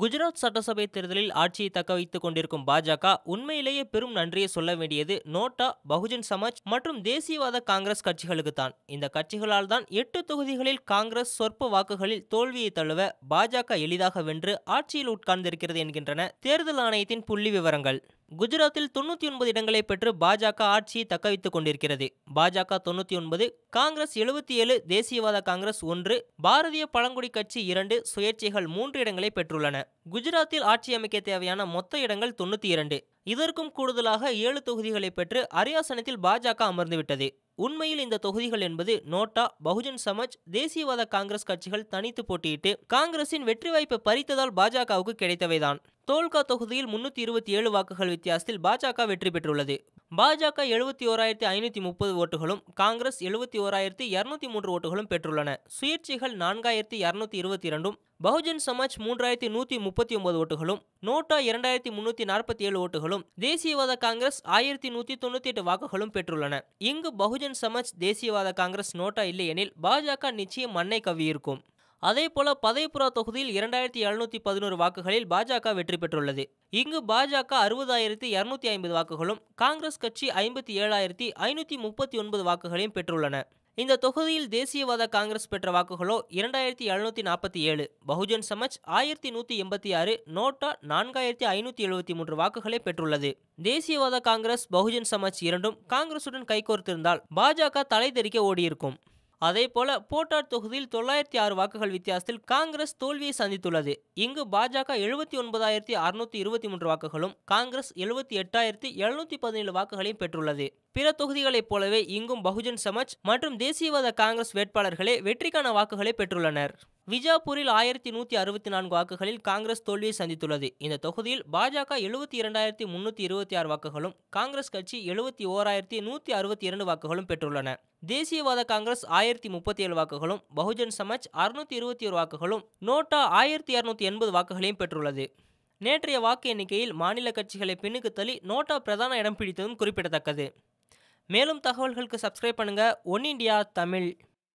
குஜராத் சட்டசபை தேர்தலில் ஆட்சியை தக்க வைத்துக் கொண்டிருக்கும் பாஜக உண்மையிலேயே பெரும் நன்றியை சொல்ல வேண்டியது நோட்டா பகுஜன் சமாஜ் மற்றும் தேசியவாத காங்கிரஸ் கட்சிகளுக்கு தான் இந்த கட்சிகளால் தான் எட்டு தொகுதிகளில் காங்கிரஸ் சொற்ப வாக்குகளில் தோல்வியை தழுவ பாஜக எளிதாக வென்று ஆட்சியில் உட்கார்ந்திருக்கிறது என்கின்றன தேர்தல் ஆணையத்தின் புள்ளி விவரங்கள் குஜராத்தில் தொண்ணூத்தி ஒன்பது இடங்களை பெற்று பாஜக ஆட்சியை தக்கவைத்துக் கொண்டிருக்கிறது பாஜக தொண்ணூத்தி ஒன்பது காங்கிரஸ் எழுபத்தி ஏழு தேசியவாத காங்கிரஸ் ஒன்று பாரதிய பழங்குடி கட்சி இரண்டு சுயேட்சைகள் மூன்று இடங்களை பெற்றுள்ளன குஜராத்தில் ஆட்சி அமைக்க தேவையான மொத்த இடங்கள் தொண்ணூத்தி இரண்டு இதற்கும் கூடுதலாக ஏழு தொகுதிகளை பெற்று அரியாசனத்தில் பாஜக அமர்ந்துவிட்டது உண்மையில் இந்த தொகுதிகள் என்பது நோட்டா பகுஜன் சமாஜ் தேசியவாத காங்கிரஸ் கட்சிகள் தனித்து போட்டியிட்டு காங்கிரசின் வெற்றி வாய்ப்பை பறித்ததால் பாஜகவுக்கு கிடைத்தவைதான் தோல்கா தொகுதியில் முன்னூத்தி இருபத்தி ஏழு வாக்குகள் வித்தியாசத்தில் பாஜக வெற்றி பெற்றுள்ளது பாஜக எழுபத்தி ஓராயிரத்தி ஐநூற்றி முப்பது ஓட்டுகளும் காங்கிரஸ் எழுபத்தி ஓராயிரத்தி இரநூத்தி மூன்று ஓட்டுகளும் பெற்றுள்ளன சுயேட்சிகள் நான்காயிரத்தி இரநூத்தி இருபத்தி இரண்டும் பகுஜன் சமாஜ் மூன்றாயிரத்தி நூற்றி முப்பத்தி ஒன்பது ஓட்டுகளும் நோட்டா இரண்டாயிரத்தி முன்னூற்றி நாற்பத்தி ஏழு ஓட்டுகளும் தேசியவாத காங்கிரஸ் ஆயிரத்தி நூற்றி தொண்ணூற்றி எட்டு வாக்குகளும் பெற்றுள்ளன இங்கு பகுஜன் சமாஜ் தேசியவாத காங்கிரஸ் நோட்டா இல்லையெனில் பாஜக நிச்சயம் மண்ணை கவியிருக்கும் அதே போல பதவிப்புறா தொகுதியில் இரண்டாயிரத்தி எழுநூத்தி பதினோரு வாக்குகளில் பாஜக வெற்றி பெற்றுள்ளது இங்கு பாஜக அறுபதாயிரத்தி இருநூத்தி ஐம்பது வாக்குகளும் காங்கிரஸ் கட்சி ஐம்பத்தி ஏழாயிரத்தி ஐநூத்தி முப்பத்தி ஒன்பது வாக்குகளையும் பெற்றுள்ளன இந்த தொகுதியில் தேசியவாத காங்கிரஸ் பெற்ற வாக்குகளோ இரண்டாயிரத்தி எழுநூத்தி நாற்பத்தி ஏழு பகுஜன் சமாஜ் ஆயிரத்தி நூற்றி எண்பத்தி ஆறு நோட்டா நான்காயிரத்தி ஐநூற்றி எழுபத்தி மூன்று வாக்குகளை பெற்றுள்ளது தேசியவாத காங்கிரஸ் பகுஜன் சமாஜ் இரண்டும் காங்கிரசுடன் கைகோர்த்திருந்தால் பாஜக தலை தெறிக்க ஓடியிருக்கும் போல போட்டார் தொகுதியில் தொள்ளாயிரத்தி ஆறு வாக்குகள் வித்தியாசத்தில் காங்கிரஸ் தோல்வியை சந்தித்துள்ளது இங்கு பாஜக எழுபத்தி ஒன்பதாயிரத்தி அறுநூத்தி இருபத்தி மூன்று வாக்குகளும் காங்கிரஸ் எழுபத்தி எட்டாயிரத்தி எழுநூத்தி பதினேழு வாக்குகளையும் பெற்றுள்ளது பிற தொகுதிகளைப் போலவே இங்கும் பகுஜன் சமாஜ் மற்றும் தேசியவாத காங்கிரஸ் வேட்பாளர்களே வெற்றிக்கான வாக்குகளை பெற்றுள்ளனர் விஜாப்பூரில் ஆயிரத்தி நூற்றி அறுபத்தி நான்கு வாக்குகளில் காங்கிரஸ் தோல்வியை சந்தித்துள்ளது இந்த தொகுதியில் பாஜக எழுபத்தி இரண்டாயிரத்தி முன்னூற்றி இருபத்தி ஆறு வாக்குகளும் காங்கிரஸ் கட்சி எழுபத்தி ஓராயிரத்தி நூற்றி அறுபத்தி இரண்டு வாக்குகளும் பெற்றுள்ளன தேசியவாத காங்கிரஸ் ஆயிரத்தி முப்பத்தி ஏழு வாக்குகளும் பகுஜன் சமாஜ் அறுநூத்தி இருபத்தி ஒரு வாக்குகளும் நோட்டா ஆயிரத்தி இரநூத்தி எண்பது வாக்குகளையும் பெற்றுள்ளது நேற்றைய வாக்கு எண்ணிக்கையில் மாநில கட்சிகளை பின்னுக்கு தள்ளி நோட்டா பிரதான இடம் பிடித்ததும் குறிப்பிடத்தக்கது மேலும் தகவல்களுக்கு சப்ஸ்கிரைப் பண்ணுங்கள் ஒன் இண்டியா தமிழ்